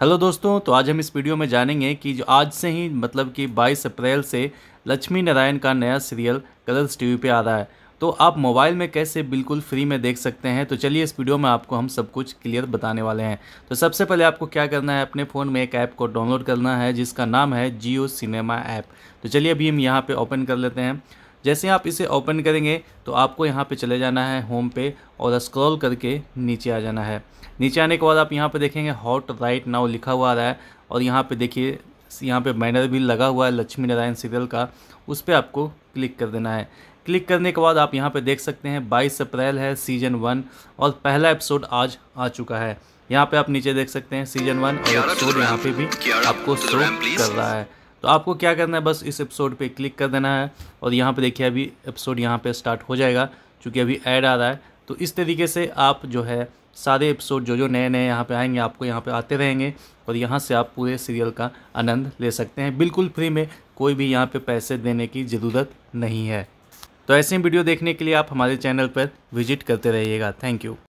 hello दोस्तों तो आज हम इस वीडियो में जानेंगे कि जो आज से ही मतलब कि 22 अप्रैल से लक्ष्मी नारायण का नया सीरियल कलर्स टीवी पे आ रहा है तो आप मोबाइल में कैसे बिल्कुल फ्री में देख सकते हैं तो चलिए इस वीडियो में आपको हम सब कुछ क्लियर बताने वाले हैं तो सबसे पहले आपको क्या करना है अपने फ़ोन में एक ऐप को डाउनलोड करना है जिसका नाम है जियो सिनेमा ऐप तो चलिए अभी हम यहाँ पर ओपन कर लेते हैं जैसे आप इसे ओपन करेंगे तो आपको यहाँ पे चले जाना है होम पे और स्क्रॉल करके नीचे आ जाना है नीचे आने के बाद आप यहाँ पे देखेंगे हॉट राइट नाउ लिखा हुआ आ रहा है और यहाँ पे देखिए यहाँ पे बैनर भी लगा हुआ है लक्ष्मी नारायण सीरियल का उस पर आपको क्लिक कर देना है क्लिक करने के बाद आप यहाँ पर देख सकते हैं बाईस अप्रैल है सीजन वन और पहला एपिसोड आज आ चुका है यहाँ पे आप नीचे देख सकते हैं सीजन वन और एपिसोड यहाँ पे भी आपको शो कर रहा है तो आपको क्या करना है बस इस एपिसोड पे क्लिक कर देना है और यहाँ पे देखिए अभी एपिसोड यहाँ पे स्टार्ट हो जाएगा क्योंकि अभी ऐड आ रहा है तो इस तरीके से आप जो है सारे एपिसोड जो जो नए नए यहाँ पे आएंगे आपको यहाँ पे आते रहेंगे और यहाँ से आप पूरे सीरियल का आनंद ले सकते हैं बिल्कुल फ्री में कोई भी यहाँ पर पैसे देने की ज़रूरत नहीं है तो ऐसे वीडियो देखने के लिए आप हमारे चैनल पर विजिट करते रहिएगा थैंक यू